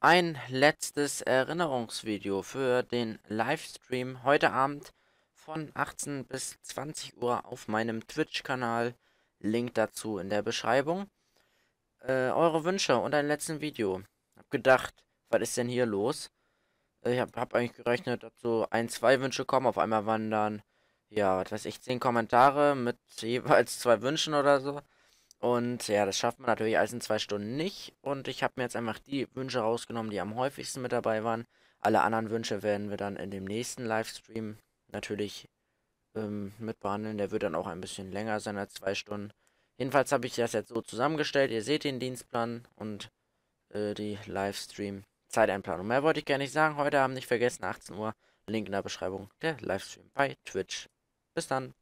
ein letztes Erinnerungsvideo für den Livestream heute Abend von 18 bis 20 Uhr auf meinem Twitch-Kanal. Link dazu in der Beschreibung. Äh, eure Wünsche und ein letztes Video. Hab gedacht, was ist denn hier los? Äh, ich hab, hab eigentlich gerechnet, dass so ein, zwei Wünsche kommen, auf einmal wandern. Ja, was weiß ich, zehn Kommentare mit jeweils zwei Wünschen oder so. Und ja, das schafft man natürlich alles in zwei Stunden nicht. Und ich habe mir jetzt einfach die Wünsche rausgenommen, die am häufigsten mit dabei waren. Alle anderen Wünsche werden wir dann in dem nächsten Livestream natürlich ähm, mitbehandeln. Der wird dann auch ein bisschen länger sein als zwei Stunden. Jedenfalls habe ich das jetzt so zusammengestellt. Ihr seht den Dienstplan und äh, die Livestream-Zeiteinplanung. Mehr wollte ich gar nicht sagen. Heute Abend nicht vergessen, 18 Uhr. Link in der Beschreibung der Livestream bei Twitch. Bis dann.